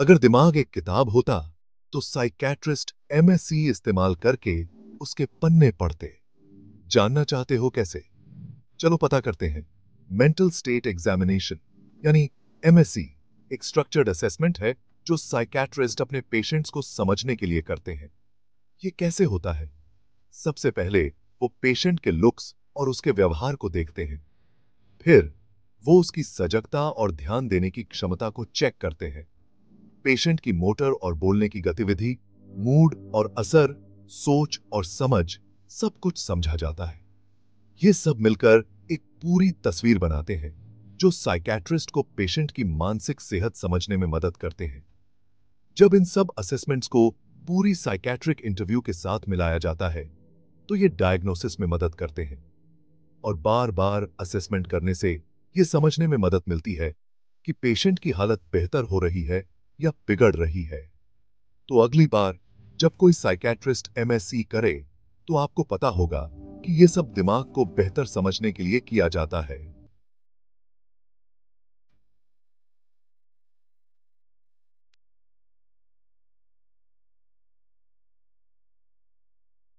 अगर दिमाग एक किताब होता तो साइकेट्रिस्ट एमएससी e इस्तेमाल करके उसके पन्ने पढ़ते जानना चाहते हो कैसे चलो पता करते हैं मेंटल स्टेट एग्जामिनेशन यानी एमएससी e, एक स्ट्रक्चर्ड असेसमेंट है जो साइकेट्रिस्ट अपने पेशेंट्स को समझने के लिए करते हैं ये कैसे होता है सबसे पहले वो पेशेंट के लुक्स और उसके व्यवहार को देखते हैं फिर वो उसकी सजगता और ध्यान देने की क्षमता को चेक करते हैं पेशेंट की मोटर और बोलने की गतिविधि मूड और असर सोच और समझ सब कुछ समझा जाता है ये सब मिलकर एक पूरी तस्वीर बनाते हैं जो साइकैट्रिस्ट को पेशेंट की मानसिक सेहत समझने में मदद करते हैं जब इन सब असेसमेंट्स को पूरी साइकेट्रिक इंटरव्यू के साथ मिलाया जाता है तो ये डायग्नोसिस में मदद करते हैं और बार बार असेसमेंट करने से ये समझने में मदद मिलती है कि पेशेंट की हालत बेहतर हो रही है या बिगड़ रही है तो अगली बार जब कोई साइकेट्रिस्ट एमएससी करे तो आपको पता होगा कि ये सब दिमाग को बेहतर समझने के लिए किया जाता है